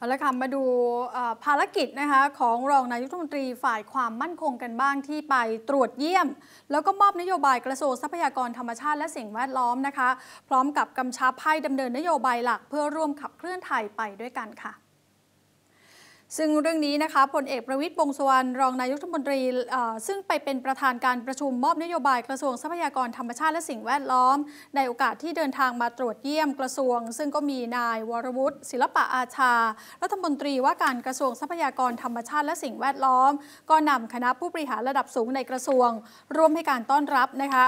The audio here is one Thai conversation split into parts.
เอาละค่ะมาดูภารกิจนะคะของรองนายกรัฐมนตรีฝ่ายความมั่นคงกันบ้างที่ไปตรวจเยี่ยม แล้วก็มอบนโยบายกระทรวงทรัพยากรธรรมชาติและสิ่งแวดล้อมนะคะ พร้อมกับกำชับให้ดำเนินนโยบายหลักเพื่อร่วมขับเคลื่อนไทยไปด้วยกันค่ะซึ่งเรื่องนี้นะคะพลเอกประวิตยวงสุวรรณรองนายกรัฐมนตรีซึ่งไปเป็นประธานการประชุมมอบนโยบายกระทรวงทรัพยากรธรรมชาติและสิ่งแวดล้อม ในโอกาสที่เดินทางมาตรวจเยี่ยมกระทรวง ซึ่งก็มีนายวรวุฒิศิลปะอาชา รัฐมนตรีว่าการกระทรวงทรัพยากรธรรมชาติและสิ่งแวดล้อม ก็นำคณะผู้บริหารระดับสูงในกระทรวง ร่วมให้การต้อนรับนะคะ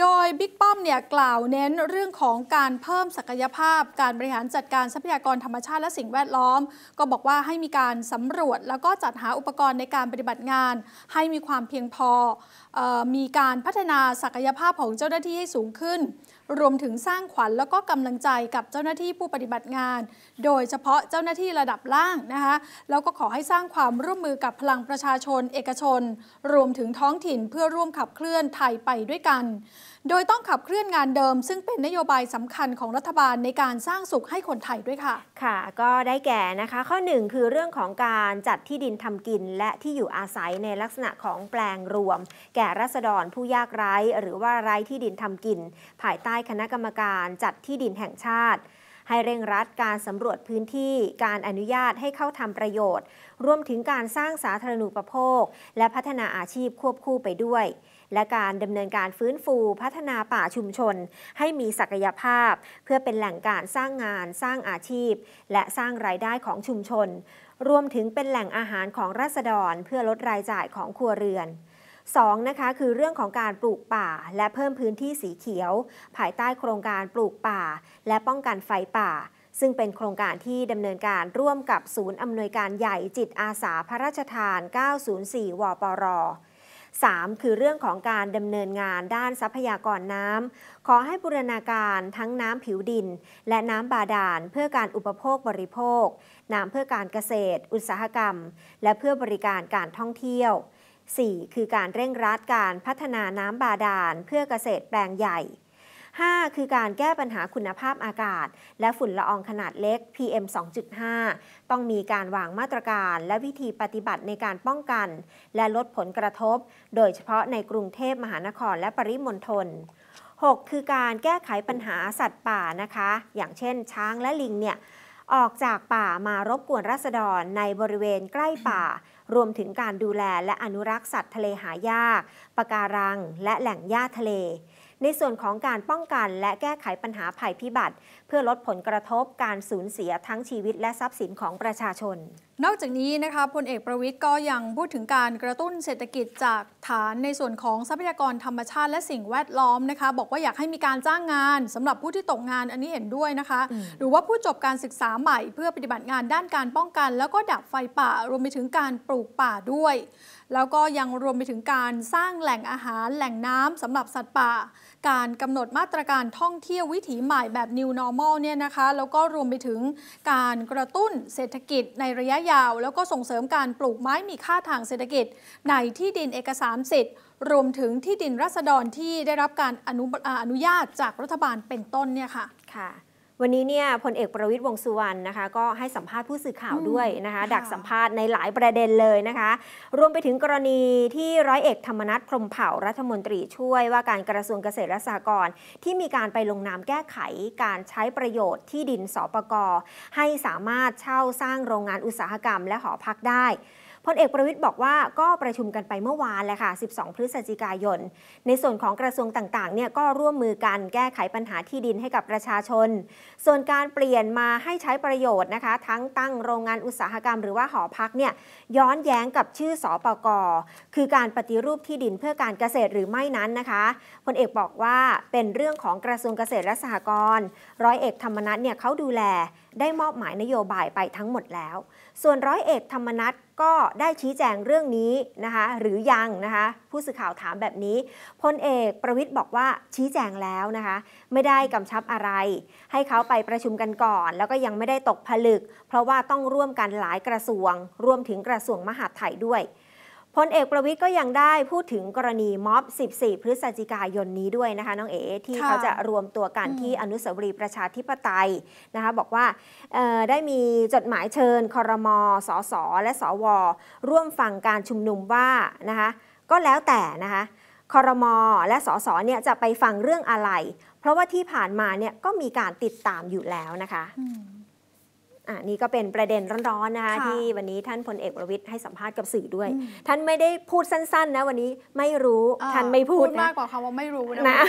โดยบิ๊กป้อมเนี่ยกล่าวเน้นเรื่องของการเพิ่มศักยภาพการบริหารจัดการทรัพยากรธรรมชาติและสิ่งแวดล้อม ก็บอกว่าให้มีการสำรวจแล้วก็จัดหาอุปกรณ์ในการปฏิบัติงาน ให้มีความเพียงพอออมีการพัฒนาศักยภาพของเจ้าหน้าที่ให้สูงขึ้น รวมถึงสร้างขวัญแล้วก็กำลังใจกับเจ้าหน้าที่ผู้ปฏิบัติงาน โดยเฉพาะเจ้าหน้าที่ระดับล่างนะคะ แล้วก็ขอให้สร้างความร่วมมือกับพลังประชาชน เอกชน รวมถึงท้องถิ่น เพื่อร่วมขับเคลื่อนไทยไปด้วยกันโดยต้องขับเคลื่อนงานเดิม ซึ่งเป็นนโยบายสำคัญของรัฐบาลในการสร้างสุขให้คนไทยด้วยค่ะ ค่ะ ก็ได้แก่นะคะ ข้อ 1 คือเรื่องของการจัดที่ดินทำกิน และที่อยู่อาศัยในลักษณะของแปลงรวม แก่รัษฎรผู้ยากไร้หรือว่าไร้ที่ดินทำกินภายใต้คณะกรรมการ จัดที่ดินแห่งชาติให้เร่งรัดการสำรวจพื้นที่การอนุญาตให้เข้าทำประโยชน์ รวมถึงการสร้างสาธารณูปโภค และพัฒนาอาชีพควบคู่ไปด้วย และการดำเนินการฟื้นฟูพัฒนาป่าชุมชน ให้มีศักยภาพ เพื่อเป็นแหล่งการสร้างงานสร้างอาชีพ และสร้างรายได้ของชุมชน รวมถึงเป็นแหล่งอาหารของราษฎร เพื่อลดรายจ่ายของครัวเรือน2 นะคะ คือเรื่องของการปลูกป่า และเพิ่มพื้นที่สีเขียว ภายใต้โครงการปลูกป่า และป้องกันไฟป่า ซึ่งเป็นโครงการที่ดำเนินการร่วมกับศูนย์อำนวยการใหญ่จิตอาสาพระราชทาน 904 วปร 3. คือเรื่องของการดำเนินงานด้านทรัพยากรน้ำขอให้บูรณาการทั้งน้ำผิวดิน และน้ำบาดาลเพื่อการอุปโภคบริโภคน้ำเพื่อการเกษตร อุตสาหกรรม และเพื่อบริการการท่องเที่ยว 4. คือการเร่งรัดการพัฒนาน้ำบาดาล เพื่อเกษตรแปลงใหญ่ 5. คือการแก้ปัญหาคุณภาพอากาศ และฝุ่นละอองขนาดเล็ก PM 2.5 ต้องมีการวางมาตรการ และวิธีปฏิบัติในการป้องกัน และลดผลกระทบ โดยเฉพาะในกรุงเทพมหานครและปริมณฑล 6. คือการแก้ไขปัญหาสัตว์ป่านะคะ อย่างเช่นช้างและลิงเนี่ยออกจากป่ามารบกวนราษฎรในบริเวณใกล้ป่า รวมถึงการดูแลและอนุรักษ์สัตว์ทะเลหายากปะการังและแหล่งหญ้าทะเล ในส่วนของการป้องกันและแก้ไขปัญหาภัยพิบัติ เพื่อลดผลกระทบการสูญเสียทั้งชีวิตและทรัพย์สินของประชาชนนอกจากนี้นะคะพลเอกประวิทย์ก็ยังพูดถึงการกระตุ้นเศรษฐกิจจากฐานในส่วนของทรัพยากรธรรมชาติและสิ่งแวดล้อมนะคะบอกว่าอยากให้มีการจ้างงาน สำหรับผู้ที่ตกงานอันนี้เห็นด้วยนะคะ หรือว่าผู้จบการศึกษาใหม่ เพื่อปฏิบัติงานด้านการป้องกัน แล้วก็ดับไฟป่ารวมไปถึงการปลูกป่าด้วย แล้วก็ยังรวมไปถึงการสร้างแหล่งอาหารแหล่งน้ำ สำหรับสัตว์ป่า การกำหนดมาตรการท่องเที่ยววิถีใหม่แบบ new normal เนี่ยนะคะแล้วก็รวมไปถึงการกระตุ้นเศรษฐกิจในระยะยาวแล้วก็ส่งเสริมการปลูกไม้มีค่าทางเศรษฐกิจ ในที่ดินเอกสารสิทธิ์ รวมถึงที่ดินรัษฎรที่ได้รับการอนุอนุญาตจากรัฐบาลเป็นต้นเนี่ยค่ะค่ะวันนี้เนี่ยพลเอกประวิทย์วงสุวรรณนะคะก็ให้สัมภาษณ์ผู้สื่อข่าวด้วยนะคะ ดักสัมภาษณ์ในหลายประเด็นเลยนะคะรวมไปถึงกรณีที่ร้อยเอกธรรมนัฐพรมเผ่ารัฐมนตรีช่วยว่าการกระทรวงเกษตรและสหกรณ์ ที่มีการไปลงนามแก้ไขการใช้ประโยชน์ที่ดินสปกให้สามารถเช่าสร้างโรงงานอุตสาหกรรม และหอพักได้พลเอกประวิทย์บอกว่าก็ประชุมกันไปเมื่อวานแหละค่ะ 12 พฤศจิกายน ในส่วนของกระทรวงต่างๆ เนี่ยก็ร่วมมือกันแก้ไขปัญหาที่ดินให้กับประชาชน ส่วนการเปลี่ยนมาให้ใช้ประโยชน์นะคะ ทั้งตั้งโรงงานอุตสาหกรรมหรือว่าหอพักเนี่ยย้อนแย้งกับชื่อสอปกรคือการปฏิรูปที่ดินเพื่อการเกษตรหรือไม่นั้นนะคะพลเอกบอกว่าเป็นเรื่องของกระทรวงเกษตรและสหกรณ์ร้อยเอกธรรมนัฐเนี่ยเขาดูแลได้มอบหมายนโยบายไปทั้งหมดแล้ว ส่วนร้อยเอก ธรรมนัฐก็ได้ชี้แจงเรื่องนี้นะคะหรือยังนะคะผู้สื่อข่าวถามแบบนี้พลเอกประวิทย์บอกว่าชี้แจงแล้วนะคะไม่ได้กำชับอะไร ให้เขาไปประชุมกันก่อน แล้วก็ยังไม่ได้ตกผลึก เพราะว่าต้องร่วมกันหลายกระทรวง รวมถึงกระทรวงมหาดไทยด้วยพลเอกประวิทย์ก็ยังได้พูดถึงกรณีม็อบ 14 พฤศจิกายนนี้ด้วยนะคะ น้องเอที่เขาจะรวมตัวกันที่อนุสาวรีย์ประชาธิปไตยนะคะ บอกว่าได้มีจดหมายเชิญคอรมอสส และสว ร่วมฟังการชุมนุมว่านะคะ ก็แล้วแต่นะคะคอรมอและสสเนี่ยจะไปฟังเรื่องอะไร เพราะว่าที่ผ่านมาเนี่ยก็มีการติดตามอยู่แล้วนะคะอ่านี่ก็เป็นประเด็นร้อนๆนะคะ ที่วันนี้ท่านพลเอกประวิทย์ให้สัมภาษณ์กับสื่อด้วย ท่านไม่ได้พูดสั้นๆ นะ วันนี้ไม่รู้ ท่านไม่พูดพูดมากกว่าคำว่าไม่รู้นะ